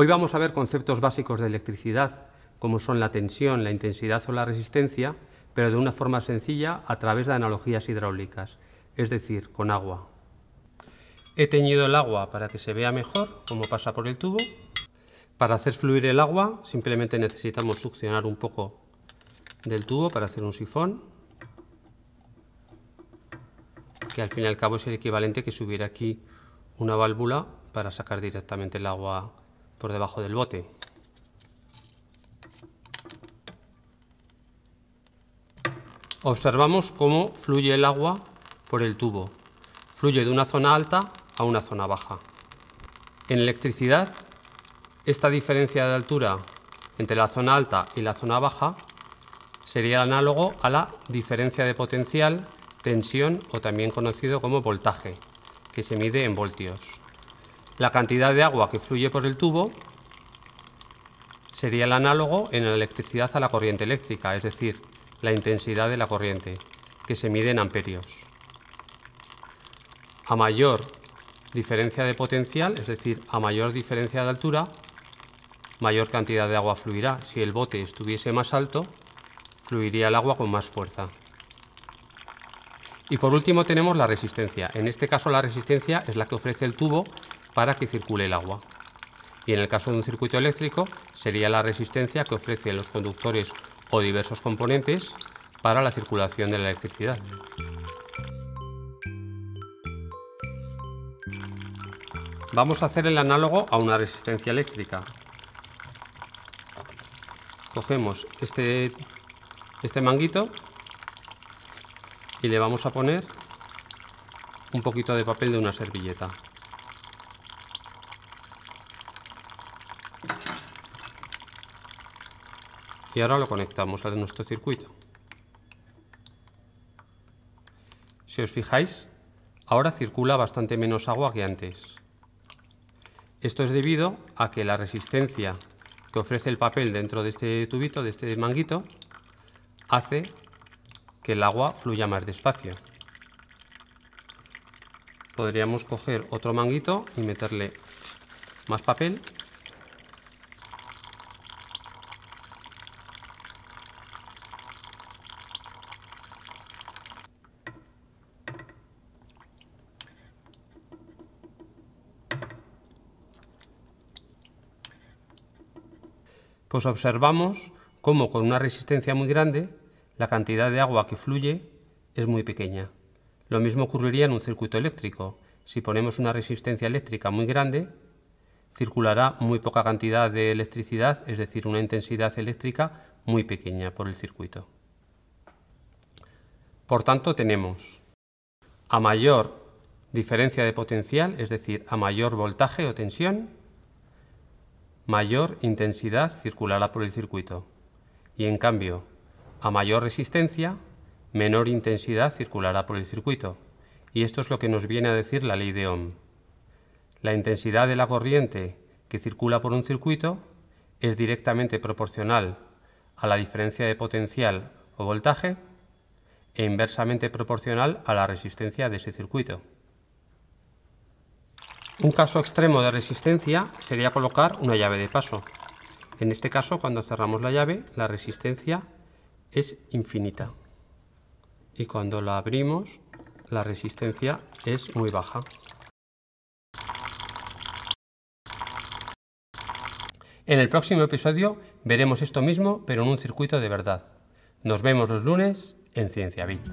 Hoy vamos a ver conceptos básicos de electricidad, como son la tensión, la intensidad o la resistencia, pero de una forma sencilla a través de analogías hidráulicas, es decir, con agua. He teñido el agua para que se vea mejor cómo pasa por el tubo. Para hacer fluir el agua simplemente necesitamos succionar un poco del tubo para hacer un sifón, que al fin y al cabo es el equivalente que subiera aquí una válvula para sacar directamente el agua por debajo del bote. Observamos cómo fluye el agua por el tubo. Fluye de una zona alta a una zona baja. En electricidad, esta diferencia de altura entre la zona alta y la zona baja sería análogo a la diferencia de potencial, tensión o también conocido como voltaje, que se mide en voltios. La cantidad de agua que fluye por el tubo sería el análogo en la electricidad a la corriente eléctrica, es decir, la intensidad de la corriente, que se mide en amperios. A mayor diferencia de potencial, es decir, a mayor diferencia de altura, mayor cantidad de agua fluirá. Si el bote estuviese más alto, fluiría el agua con más fuerza. Y por último tenemos la resistencia. En este caso la resistencia es la que ofrece el tubo para que circule el agua. Y en el caso de un circuito eléctrico sería la resistencia que ofrecen los conductores o diversos componentes para la circulación de la electricidad. Vamos a hacer el análogo a una resistencia eléctrica. Cogemos este, este manguito y le vamos a poner un poquito de papel de una servilleta. Y ahora lo conectamos a nuestro circuito. Si os fijáis, ahora circula bastante menos agua que antes. Esto es debido a que la resistencia que ofrece el papel dentro de este tubito, de este manguito, hace que el agua fluya más despacio. Podríamos coger otro manguito y meterle más papel pues observamos cómo con una resistencia muy grande la cantidad de agua que fluye es muy pequeña. Lo mismo ocurriría en un circuito eléctrico. Si ponemos una resistencia eléctrica muy grande, circulará muy poca cantidad de electricidad, es decir, una intensidad eléctrica muy pequeña por el circuito. Por tanto, tenemos a mayor diferencia de potencial, es decir, a mayor voltaje o tensión, mayor intensidad circulará por el circuito y en cambio, a mayor resistencia, menor intensidad circulará por el circuito. Y esto es lo que nos viene a decir la ley de Ohm. La intensidad de la corriente que circula por un circuito es directamente proporcional a la diferencia de potencial o voltaje e inversamente proporcional a la resistencia de ese circuito. Un caso extremo de resistencia sería colocar una llave de paso. En este caso, cuando cerramos la llave, la resistencia es infinita. Y cuando la abrimos, la resistencia es muy baja. En el próximo episodio veremos esto mismo, pero en un circuito de verdad. Nos vemos los lunes en Ciencia Bit.